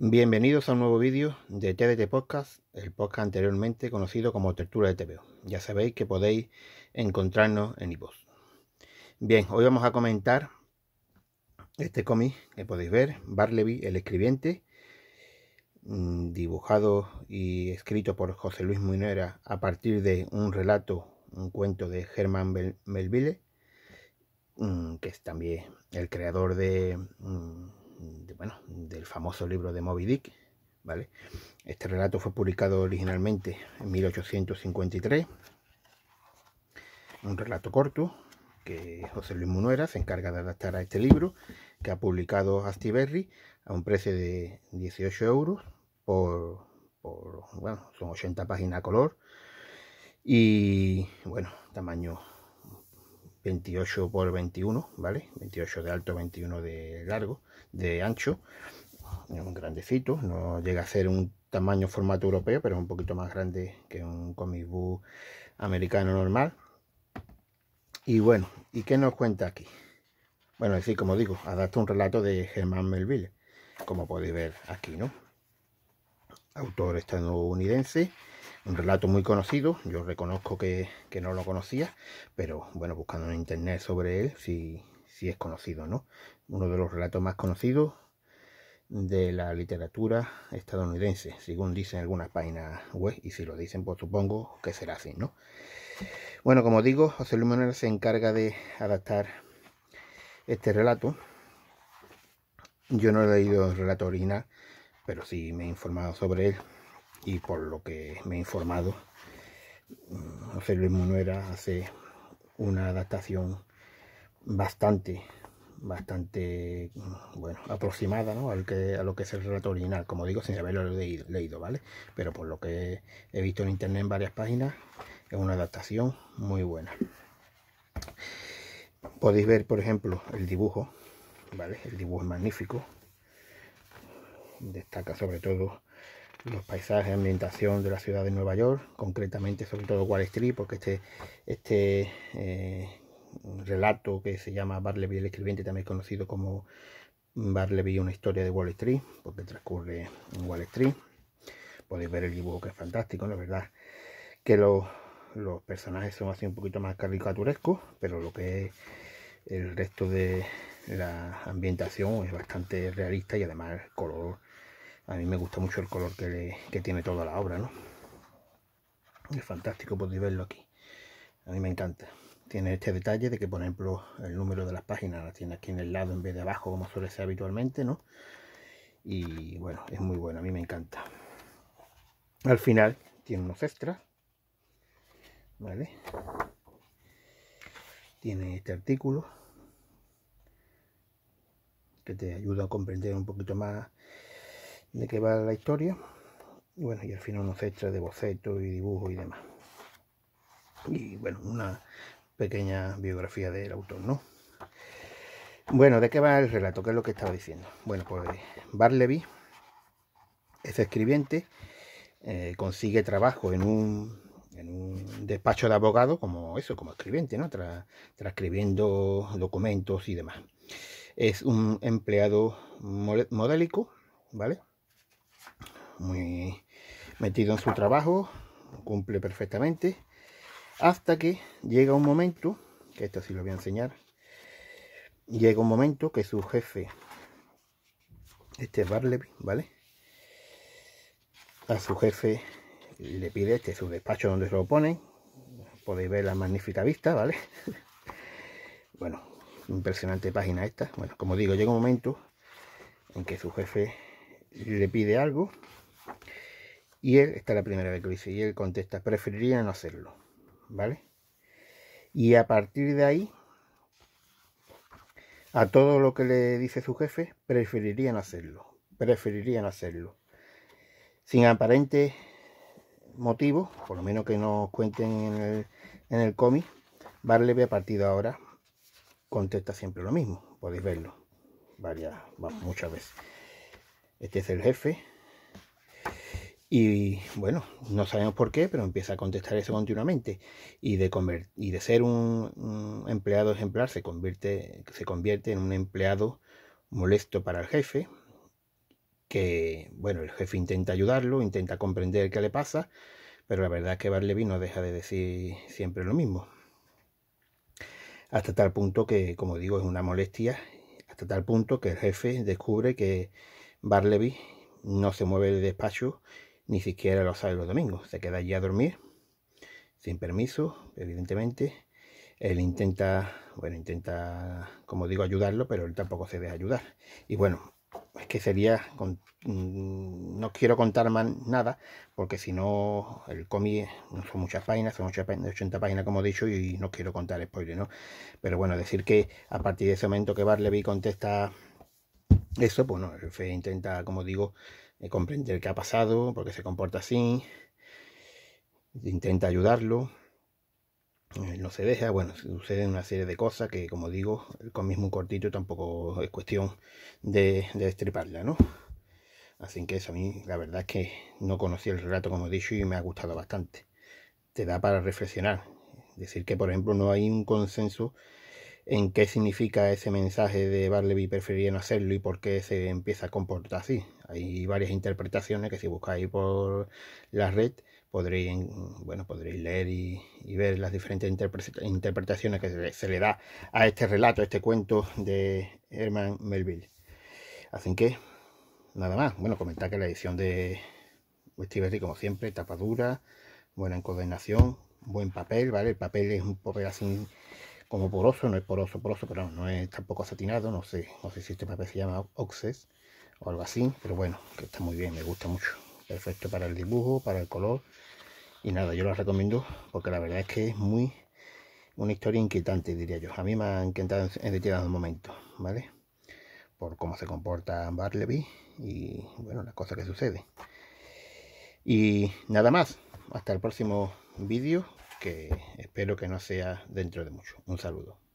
Bienvenidos a un nuevo vídeo de TDT Podcast, el podcast anteriormente conocido como Tertura de TVO. Ya sabéis que podéis encontrarnos en iVoox. Bien, hoy vamos a comentar este cómic que podéis ver, Barleby el escribiente, mm, dibujado y escrito por José Luis Muñera a partir de un relato, un cuento de Germán Melville, mm, que es también el creador de mm, bueno, del famoso libro de Moby Dick. ¿vale? Este relato fue publicado originalmente en 1853. Un relato corto que José Luis Munuera se encarga de adaptar a este libro que ha publicado Astiberri a un precio de 18 euros por, bueno, son 80 páginas color y bueno, tamaño 28 por 21, ¿vale? 28 de alto, 21 de largo, de ancho. un grandecito, no llega a ser un tamaño formato europeo, pero es un poquito más grande que un comic book americano normal. Y bueno, ¿y qué nos cuenta aquí? Bueno, es decir, como digo, adapta un relato de Germán Melville, como podéis ver aquí, ¿no? Autor estadounidense, un relato muy conocido, yo reconozco que, no lo conocía, pero bueno, buscando en internet sobre él, si es conocido, ¿no? Uno de los relatos más conocidos de la literatura estadounidense, según dicen algunas páginas web, y si lo dicen, pues supongo que será así, ¿no? Bueno, como digo, José Luis Manuel se encarga de adaptar este relato. Yo no he leído el relato original, pero sí me he informado sobre él y por lo que me he informado, José mm, Luis Munuera hace una adaptación bastante, bastante, mm, bueno, aproximada Al que, a lo que es el relato original, como digo, sin haberlo leído, leído, ¿vale? Pero por lo que he visto en internet en varias páginas, es una adaptación muy buena. Podéis ver, por ejemplo, el dibujo, ¿vale? El dibujo es magnífico. Destaca sobre todo los paisajes, ambientación de la ciudad de Nueva York, concretamente sobre todo Wall Street, porque este, este eh, relato que se llama Barleby el escribiente, también conocido como Barleby una historia de Wall Street, porque transcurre en Wall Street. Podéis ver el dibujo que es fantástico, la verdad que los, los personajes son así un poquito más caricaturescos, pero lo que es el resto de la ambientación es bastante realista y además el color a mí me gusta mucho el color que, tiene toda la obra, ¿no? Es fantástico poder verlo aquí. A mí me encanta. Tiene este detalle de que, por ejemplo, el número de las páginas las tiene aquí en el lado en vez de abajo, como suele ser habitualmente, ¿no? Y bueno, es muy bueno, a mí me encanta. Al final tiene unos extras, ¿vale? Tiene este artículo que te ayuda a comprender un poquito más de qué va la historia. Y bueno, y al final unos extras de boceto y dibujo y demás. Y bueno, una pequeña biografía del autor, ¿no? Bueno, ¿de qué va el relato? ¿Qué es lo que estaba diciendo? Bueno, pues Barleby es escribiente, eh, consigue trabajo en un, en un, despacho de abogado como eso, como escribiente, ¿no? transcribiendo documentos y demás. Es un empleado modélico, ¿vale? muy metido en su trabajo, cumple perfectamente, hasta que llega un momento, que esto sí lo voy a enseñar, llega un momento que su jefe, este es ¿vale? A su jefe le pide este su despacho donde se lo ponen, podéis ver la magnífica vista, ¿vale? bueno, impresionante página esta. Bueno, como digo, llega un momento en que su jefe le pide algo y él, esta es la primera vez que lo dice, y él contesta, Preferirían no hacerlo, ¿vale? Y a partir de ahí, a todo lo que le dice su jefe, preferirían hacerlo, preferirían hacerlo. Sin aparente motivo, por lo menos que nos cuenten en el, en el cómic, Barleby a partir de ahora contesta siempre lo mismo, podéis verlo varias, muchas veces. Este es el jefe, y bueno, no sabemos por qué, pero empieza a contestar eso continuamente. Y de, y de ser un, empleado ejemplar, se convierte, se convierte en un empleado molesto para el jefe. Que bueno, el jefe intenta ayudarlo, intenta comprender qué le pasa, pero la verdad es que Barleby no deja de decir siempre lo mismo. Hasta tal punto que, como digo, es una molestia, hasta tal punto que el jefe descubre que Barleby no se mueve del despacho ni siquiera lo sabe los domingos. Se queda allí a dormir, sin permiso, evidentemente. Él intenta, bueno, intenta, como digo, ayudarlo, pero él tampoco se deja ayudar. Y bueno, es que sería, mm, no quiero contar más nada, porque si no, el cómic son muchas páginas, son 80 páginas, como he dicho, y no quiero contar spoiler, ¿no? Pero bueno, decir que a partir de ese momento que Barleby contesta eso, pues el Fe intenta, como digo, comprender qué ha pasado, por qué se comporta así, intenta ayudarlo, eh, no se deja, bueno, suceden una serie de cosas que, como digo, con mismo cortito, tampoco es cuestión de, de destriparla, ¿no? Así que eso a mí, la verdad es que no conocí el relato, como he dicho, y me ha gustado bastante. Te da para reflexionar. Decir que, por ejemplo, no hay un consenso en qué significa ese mensaje de Barleby preferiría no hacerlo y por qué se empieza a comportar así. Hay varias interpretaciones que si buscáis por la red podréis, bueno, podréis leer y, ver las diferentes interpretaciones que se le, da a este relato, a este cuento de Herman Melville. Así que, nada más. Bueno, comentar que la edición de así como siempre, tapa dura, buena encodenación, buen papel, ¿vale? El papel es un papel así como poroso, no es poroso, poroso, pero no, no es tampoco satinado, no sé, no sé si este papel se llama Oxes, o algo así, pero bueno, que está muy bien, me gusta mucho. Perfecto para el dibujo, para el color y nada, yo lo recomiendo porque la verdad es que es muy una historia inquietante, diría yo. A mí me ha encantado en determinado momento, ¿vale? Por cómo se comporta Barleby y bueno, las cosas que suceden. Y nada más, hasta el próximo vídeo que espero que no sea dentro de mucho. Un saludo.